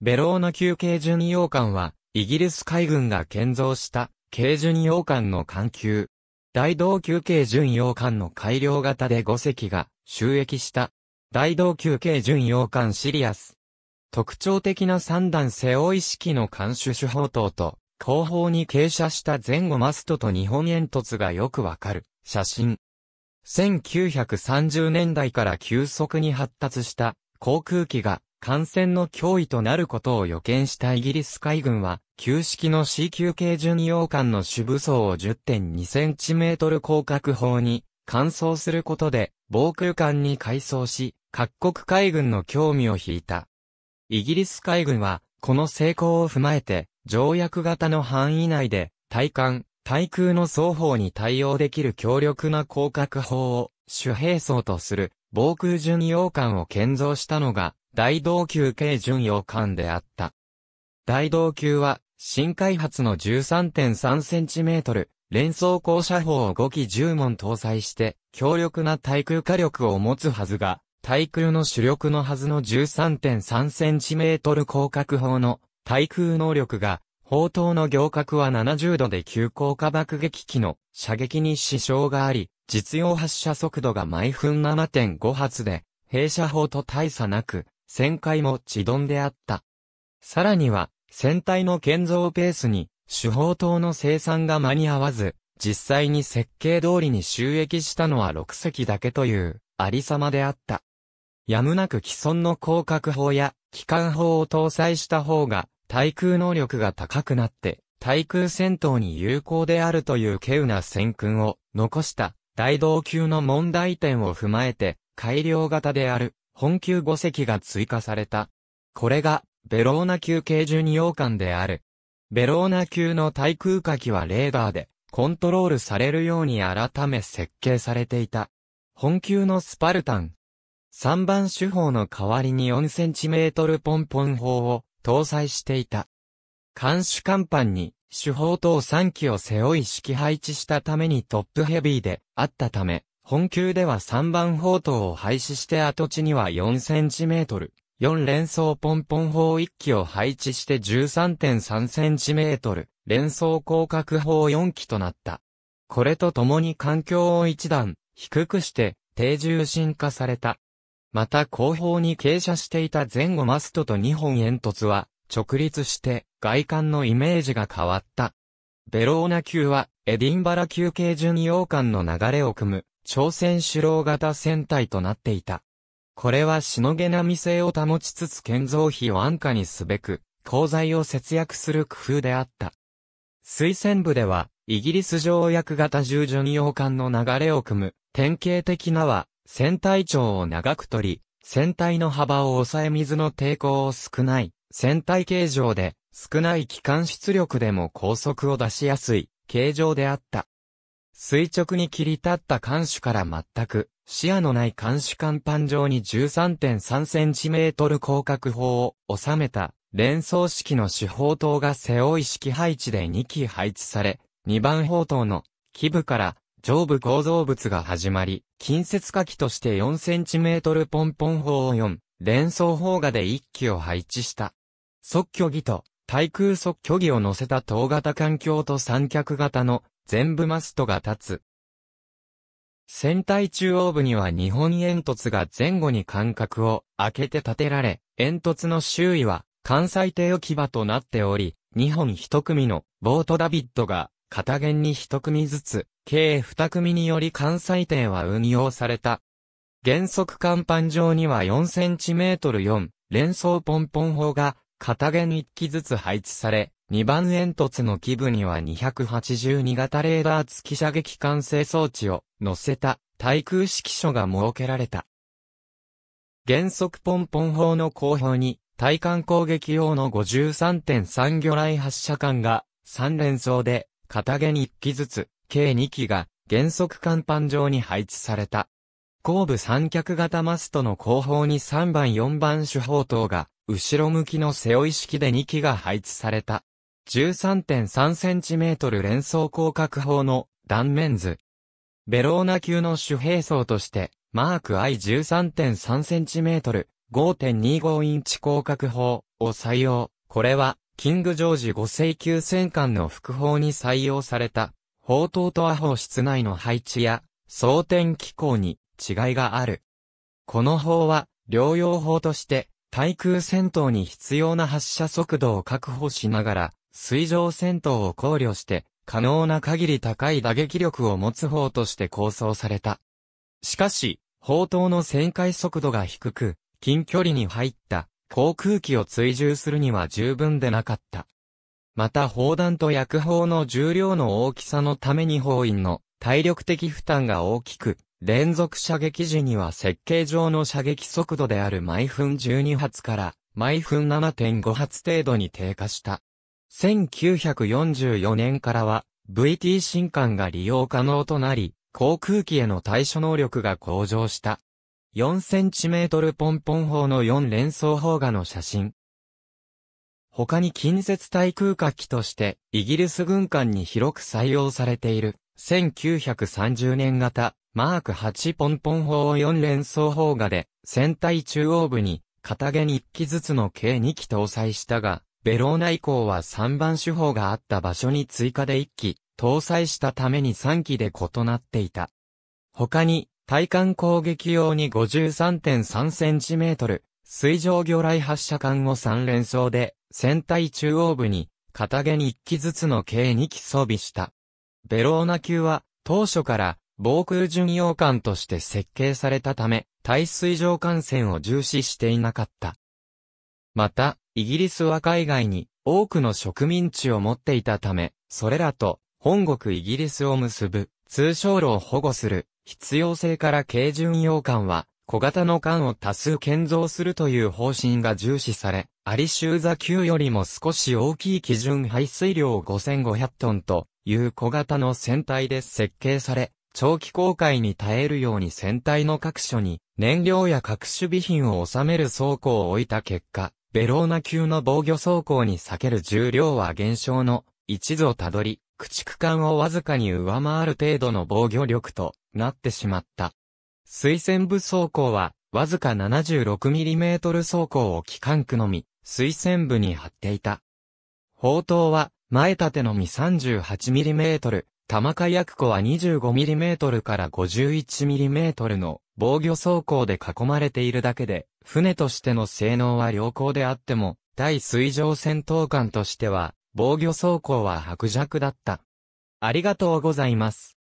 ベローの休軽巡洋艦は、イギリス海軍が建造した、軽巡洋艦の艦級。大道級軽巡洋艦の改良型で5隻が、収益した。大道級軽巡洋艦シリアス。特徴的な三段背負い式の艦首手法塔と、後方に傾斜した前後マストと日本煙突がよくわかる、写真。1930年代から急速に発達した航空機が感染の脅威となることを予見したイギリス海軍は、旧式の C 級系巡洋艦の主武装を10.2センチメートル広角砲に、換装することで、防空艦に改装し、各国海軍の興味を引いた。イギリス海軍は、この成功を踏まえて、条約型の範囲内で、対艦、対空の双方に対応できる強力な広角砲を、主兵装とする、防空巡洋艦を建造したのが、大道級軽巡洋艦であった。大道級は、新開発の 13.3cm、連装降車砲を5機10門搭載して、強力な対空火力を持つはずが、対空の主力のはずの 13.3cm 広角砲の対空能力が、砲塔の行角は70度で急降下爆撃機の射撃に支障があり、実用発射速度が毎分7.5発で、弊社砲と大差なく、旋回も地丼であった。さらには、船体の建造ペースに、手法等の生産が間に合わず、実際に設計通りに収益したのは6隻だけという、ありさまであった。やむなく既存の広角砲や機関砲を搭載した方が、対空能力が高くなって、対空戦闘に有効であるという稀有な戦訓を残した大道級の問題点を踏まえて改良型である本級五隻が追加された。これが、ベローナ級軽1二洋艦である。ベローナ級の対空火器はレーダーで、コントロールされるように改め設計されていた。本級のスパルタン。3番手法の代わりに4トルポンポン砲を搭載していた。艦首甲板に手法等3機を背負い式配置したためにトップヘビーであったため、本級では3番砲塔を廃止して跡地には4センチメートル、4連装ポンポン砲1機を配置して13.3センチメートル、連装広角砲4機となった。これと共に環境を一段低くして低重心化された。また後方に傾斜していた前後マストと2本煙突は直立して外観のイメージが変わった。ベローナ級はエディンバラ級系巡洋艦の流れを組む朝鮮首脳型船体となっていた。これはしのげな未性を保ちつつ建造費を安価にすべく、鋼材を節約する工夫であった。推薦部では、イギリス条約型従順洋艦の流れを組む、典型的なは、船体長を長く取り、船体の幅を抑え水の抵抗を少ない、船体形状で、少ない機関出力でも高速を出しやすい、形状であった。垂直に切り立った艦首から全く視野のない艦首甲板上に 13.3cm 広角砲を収めた連装式の四方塔が背負い式配置で2機配置され、2番砲塔の基部から上部構造物が始まり、近接火器として 4cm ポンポン砲を4、連装砲画で1機を配置した。即居儀と対空即居儀を乗せた塔型環境と三脚型の全部マストが立つ。船体中央部には日本煙突が前後に間隔を空けて建てられ、煙突の周囲は関西艇置き場となっており、2本1組のボートダビッドが片弦に1組ずつ、計2組により関西艇は運用された。原則甲板上には 4cm4 連装ポンポン砲が片弦1機ずつ配置され、2番煙突の基部には282型レーダー付き射撃管制装置を載せた対空指揮所が設けられた。原則ポンポン砲の後方に対艦攻撃用の53.3魚雷発射管が3連装で片毛に1機ずつ計2機が原則甲板上に配置された。後部三脚型マストの後方に3番4番主砲塔が後ろ向きの背負い式で2機が配置された。13.3cm 連想広角砲の断面図。ベローナ級の主兵装として、マーク I13.3cm、5.25インチ広角砲を採用。これは、キングジョージ5世級戦艦の副砲に採用された、砲塔とア砲室内の配置や、装填機構に違いがある。この砲は、療養砲として、対空戦闘に必要な発射速度を確保しながら、水上戦闘を考慮して、可能な限り高い打撃力を持つ砲として構想された。しかし、砲塔の旋回速度が低く、近距離に入った航空機を追従するには十分でなかった。また砲弾と薬砲の重量の大きさのために砲員の体力的負担が大きく、連続射撃時には設計上の射撃速度である毎分12発から毎分7.5発程度に低下した。1944年からは VT 新艦が利用可能となり、航空機への対処能力が向上した。4センチメートルポンポン砲の4連装砲画の写真。他に近接対空火器としてイギリス軍艦に広く採用されている1930年型マーク8ポンポン砲を4連装砲画で船体中央部に片毛に1機ずつの計2機搭載したがベローナ以降は3番手法があった場所に追加で1機、搭載したために3機で異なっていた。他に、対艦攻撃用に 53.3cm、水上魚雷発射管を3連装で、船体中央部に、片毛に1機ずつの計2機装備した。ベローナ級は、当初から、防空巡洋艦として設計されたため、対水上艦船を重視していなかった。また、イギリスは海外に多くの植民地を持っていたため、それらと本国イギリスを結ぶ通商路を保護する必要性から軽巡洋艦は小型の艦を多数建造するという方針が重視され、アリシューザ級よりも少し大きい基準排水量5500トンという小型の船体で設計され、長期航海に耐えるように船体の各所に燃料や各種備品を収める倉庫を置いた結果、ベローナ級の防御走行に避ける重量は減少の一途をたどり、駆逐艦をわずかに上回る程度の防御力となってしまった。水戦部走行は、わずか 76mm 走行を機関区のみ、水戦部に貼っていた。砲塔は、前立てのみ 38mm、玉火薬庫は 25mm から 51mm の防御走行で囲まれているだけで、船としての性能は良好であっても、対水上戦闘艦としては、防御走行は薄弱だった。ありがとうございます。